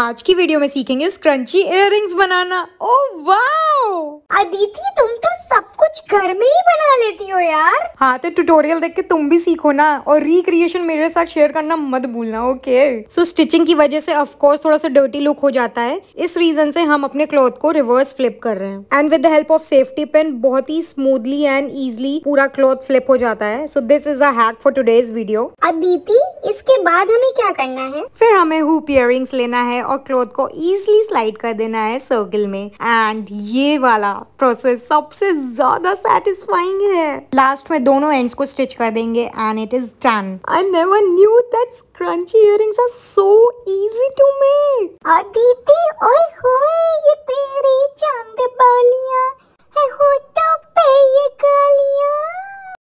आज की वीडियो में सीखेंगे स्क्रंची इयर बनाना ओ वाओ अदिति घर में ही बना लेती हो यार हाँ तो ट्यूटोरियल देख के तुम भी सीखो ना और रिक्रिएशन मेरे साथ शेयर करना मत भूलना ओके सो स्टिचिंग की वजह से ऑफकोर्स थोड़ा सा डर्टी लुक हो जाता है इस रीजन से हम अपने क्लॉथ को रिवर्स फ्लिप कर रहे हैं and with the help of safety pen बहुत ही स्मूथली एंड इजिली पूरा क्लॉथ फ्लिप हो जाता है so this is a hack for today's video Aditi इसके बाद हमें क्या करना है फिर हमें हुप इयर लेना है और क्लॉथ को इजिली स्लाइड कर देना है सर्किल में एंड ये वाला प्रोसेस सबसे ज्यादा सेटिस्फाइंग है लास्ट में दोनों एंड्स को स्टिच कर देंगे and it is done I never knew that's scrunchie earrings are so easy to make आदि